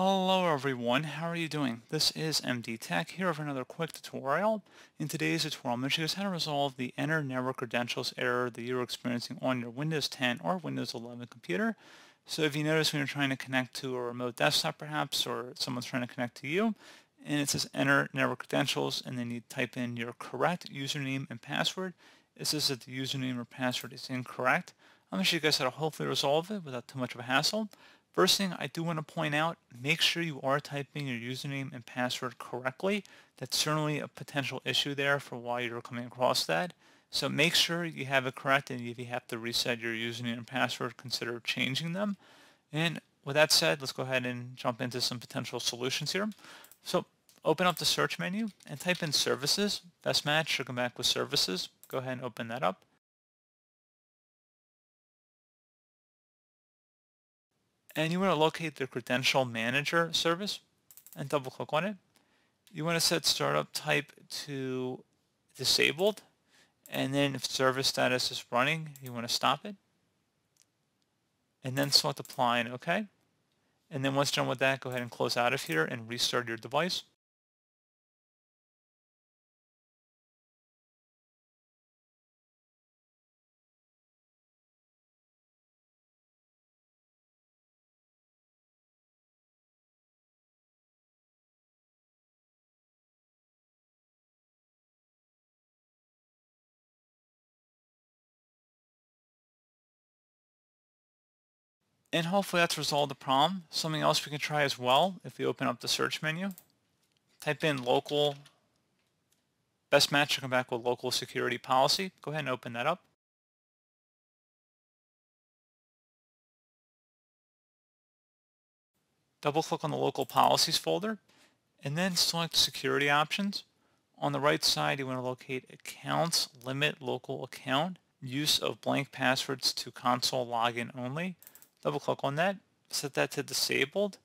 Hello everyone, how are you doing? This is MD Tech here for another quick tutorial. In today's tutorial, I'm going to show you how to resolve the enter network credentials error that you're experiencing on your Windows 10 or Windows 11 computer. So if you notice when you're trying to connect to a remote desktop perhaps, or someone's trying to connect to you, and it says enter network credentials, and then you type in your correct username and password, it says that the username or password is incorrect. I'm going to show you guys how to hopefully resolve it without too much of a hassle. First thing I do want to point out, make sure you are typing your username and password correctly. That's certainly a potential issue there for why you're coming across that. So make sure you have it correct and if you have to reset your username and password, consider changing them. And with that said, let's go ahead and jump into some potential solutions here. So open up the search menu and type in services. Best match should come back with services. Go ahead and open that up. and you want to locate the Credential Manager service and double click on it. You want to set startup type to disabled and then if service status is running, you want to stop it and then select apply and OK. And then once done with that, go ahead and close out of here and restart your device. And hopefully that's resolved the problem. Something else we can try as well, if we open up the search menu, type in local, best match to come back with local security policy. Go ahead and open that up. Double click on the local policies folder and then select security options. On the right side, you want to locate accounts, limit local account, use of blank passwords to console login only double click on that, set that to disabled,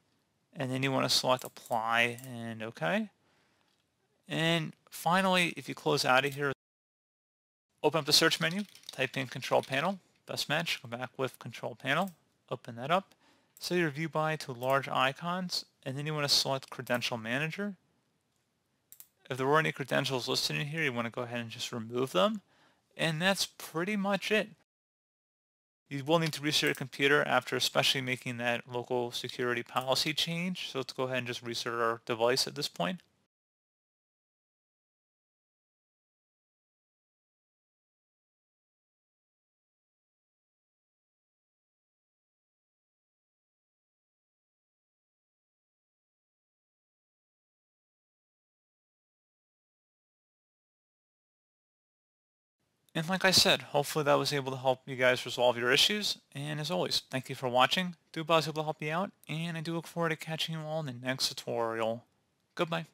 and then you want to select apply and okay. And finally, if you close out of here, open up the search menu, type in control panel, best match, go back with control panel, open that up, set your view by to large icons, and then you want to select credential manager. If there were any credentials listed in here, you want to go ahead and just remove them. And that's pretty much it you will need to reset your computer after especially making that local security policy change. So let's go ahead and just reset our device at this point. And like I said, hopefully that was able to help you guys resolve your issues. And as always, thank you for watching. Do I was able to help you out, and I do look forward to catching you all in the next tutorial. Goodbye.